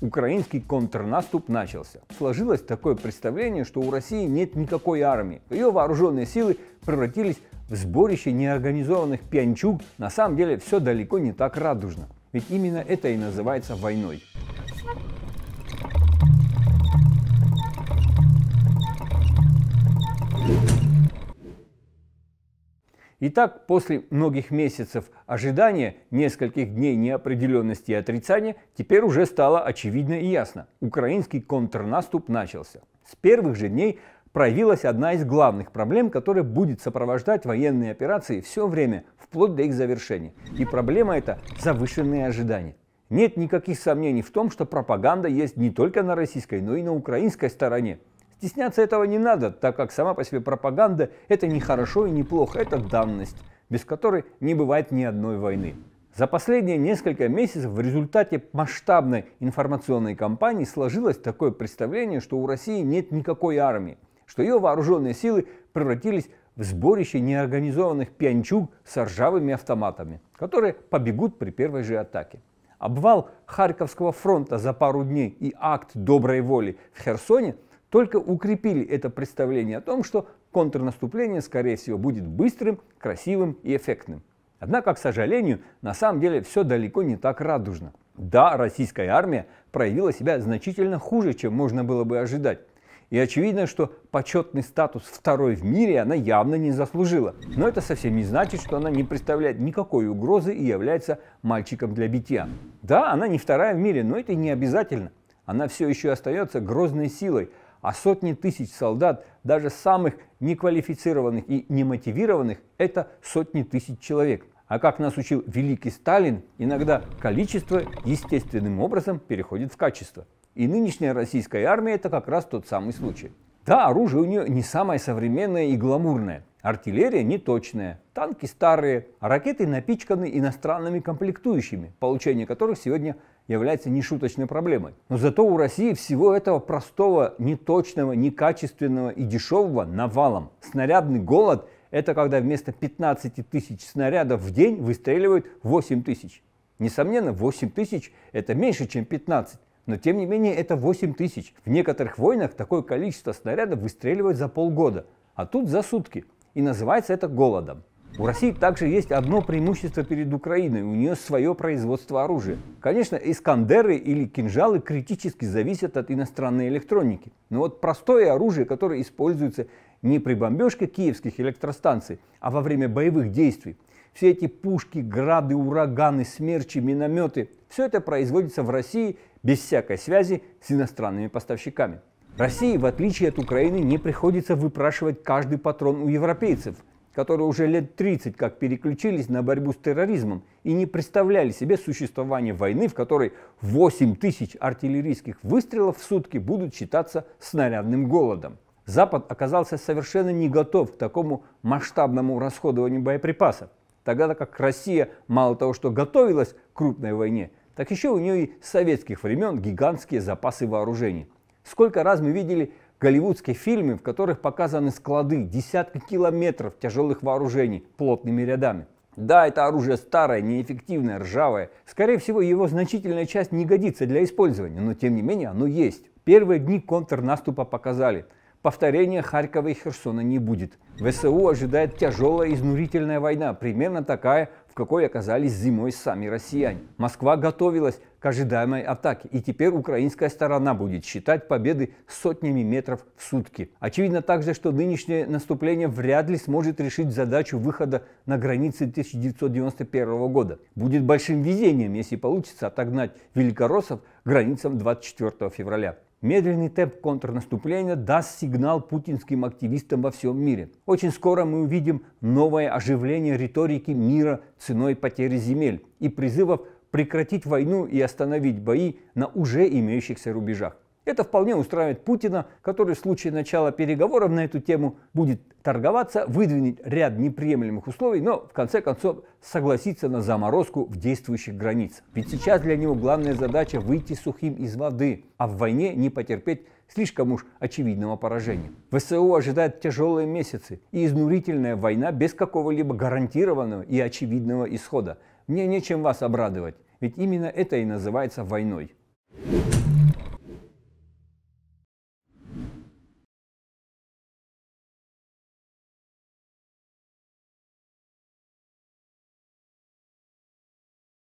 Украинский контрнаступ начался. Сложилось такое представление, что у России нет никакой армии. Ее вооруженные силы превратились в сборище неорганизованных пьянчуг. На самом деле все далеко не так радужно. Ведь именно это и называется войной. Итак, после многих месяцев ожидания, нескольких дней неопределенности и отрицания, теперь уже стало очевидно и ясно. Украинский контрнаступ начался. С первых же дней проявилась одна из главных проблем, которая будет сопровождать военные операции все время, вплоть до их завершения. И проблема это завышенные ожидания. Нет никаких сомнений в том, что пропаганда есть не только на российской, но и на украинской стороне. Стесняться этого не надо, так как сама по себе пропаганда – это не хорошо и не плохо, это данность, без которой не бывает ни одной войны. За последние несколько месяцев в результате масштабной информационной кампании сложилось такое представление, что у России нет никакой армии, что ее вооруженные силы превратились в сборище неорганизованных пьянчуг с ржавыми автоматами, которые побегут при первой же атаке. Обвал Харьковского фронта за пару дней и акт доброй воли в Херсоне – только укрепили это представление о том, что контрнаступление, скорее всего, будет быстрым, красивым и эффектным. Однако, к сожалению, на самом деле все далеко не так радужно. Да, российская армия проявила себя значительно хуже, чем можно было бы ожидать. И очевидно, что почетный статус второй в мире она явно не заслужила. Но это совсем не значит, что она не представляет никакой угрозы и является мальчиком для битья. Да, она не вторая в мире, но это не обязательно. Она все еще остается грозной силой, а сотни тысяч солдат, даже самых неквалифицированных и немотивированных, это сотни тысяч человек. А как нас учил великий Сталин, иногда количество естественным образом переходит в качество. И нынешняя российская армия это как раз тот самый случай. Да, оружие у нее не самое современное и гламурное. Артиллерия неточная, танки старые, а ракеты напичканы иностранными комплектующими, получение которых сегодня является нешуточной проблемой. Но зато у России всего этого простого, неточного, некачественного и дешевого навалом. Снарядный голод – это когда вместо 15 тысяч снарядов в день выстреливают 8 тысяч. Несомненно, 8 тысяч – это меньше, чем 15. Но тем не менее это 8 тысяч. В некоторых войнах такое количество снарядов выстреливают за полгода, а тут за сутки. И называется это голодом. У России также есть одно преимущество перед Украиной. У нее свое производство оружия. Конечно, искандеры или кинжалы критически зависят от иностранной электроники. Но вот простое оружие, которое используется не при бомбежке киевских электростанций, а во время боевых действий, все эти пушки, грады, ураганы, смерчи, минометы, все это производится в России без всякой связи с иностранными поставщиками. России, в отличие от Украины, не приходится выпрашивать каждый патрон у европейцев, которые уже лет 30 как переключились на борьбу с терроризмом и не представляли себе существование войны, в которой 8 тысяч артиллерийских выстрелов в сутки будут считаться снарядным голодом. Запад оказался совершенно не готов к такому масштабному расходованию боеприпасов, тогда как Россия мало того, что готовилась к крупной войне, так еще у нее и с советских времен гигантские запасы вооружений – Сколько раз мы видели голливудские фильмы, в которых показаны склады, десятки километров тяжелых вооружений плотными рядами. Да, это оружие старое, неэффективное, ржавое. Скорее всего, его значительная часть не годится для использования, но тем не менее оно есть. Первые дни контрнаступа показали. Повторения Харькова и Херсона не будет. ВСУ ожидает тяжелая изнурительная война, примерно такая, в какой оказались зимой сами россияне. Москва готовилась к ожидаемой атаке. И теперь украинская сторона будет считать победы сотнями метров в сутки. Очевидно также, что нынешнее наступление вряд ли сможет решить задачу выхода на границы 1991 года. Будет большим везением, если получится отогнать великороссов границам 24 февраля. Медленный темп контрнаступления даст сигнал путинским активистам во всем мире. Очень скоро мы увидим новое оживление риторики мира ценой потери земель и призывов прекратить войну и остановить бои на уже имеющихся рубежах. Это вполне устраивает Путина, который в случае начала переговоров на эту тему будет торговаться, выдвинуть ряд неприемлемых условий, но в конце концов согласиться на заморозку в действующих границах. Ведь сейчас для него главная задача выйти сухим из воды, а в войне не потерпеть слишком уж очевидного поражения. ВСУ ожидает тяжелые месяцы и изнурительная война без какого-либо гарантированного и очевидного исхода. Мне нечем вас обрадовать, ведь именно это и называется войной.